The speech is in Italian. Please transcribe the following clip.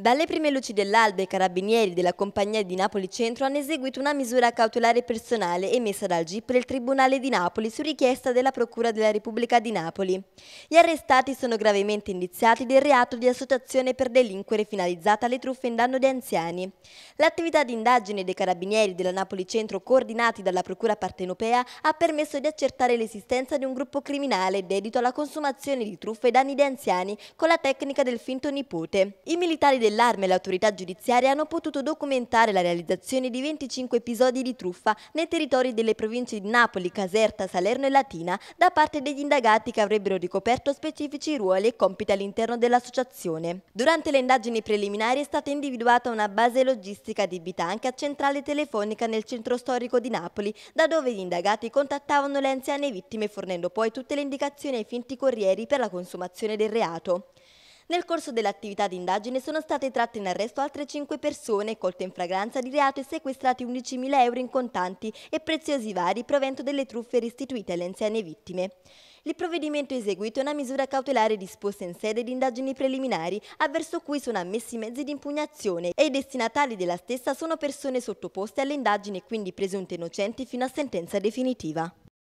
Dalle prime luci dell'alba i carabinieri della compagnia di Napoli Centro hanno eseguito una misura cautelare personale emessa dal GIP del Tribunale di Napoli su richiesta della Procura della Repubblica di Napoli. Gli arrestati sono gravemente indiziati del reato di associazione per delinquere finalizzata alle truffe in danno di anziani. L'attività di indagine dei carabinieri della Napoli Centro coordinati dalla Procura partenopea ha permesso di accertare l'esistenza di un gruppo criminale dedito alla consumazione di truffe e danni di anziani con la tecnica del finto nipote. I militari del dell'Arma e l'autorità giudiziaria hanno potuto documentare la realizzazione di 25 episodi di truffa nei territori delle province di Napoli, Caserta, Salerno e Latina da parte degli indagati che avrebbero ricoperto specifici ruoli e compiti all'interno dell'associazione. Durante le indagini preliminari è stata individuata una base logistica adibita anche a centrale telefonica nel centro storico di Napoli, da dove gli indagati contattavano le anziane vittime fornendo poi tutte le indicazioni ai finti corrieri per la consumazione del reato. Nel corso dell'attività di indagine sono state tratte in arresto altre 5 persone, colte in fragranza di reato e sequestrati 11.000 euro in contanti e preziosi vari provento delle truffe restituite alle anziane vittime. Il provvedimento eseguito è una misura cautelare disposta in sede di indagini preliminari, avverso cui sono ammessi mezzi di impugnazione e i destinatari della stessa sono persone sottoposte alle indagini e quindi presunte innocenti fino a sentenza definitiva.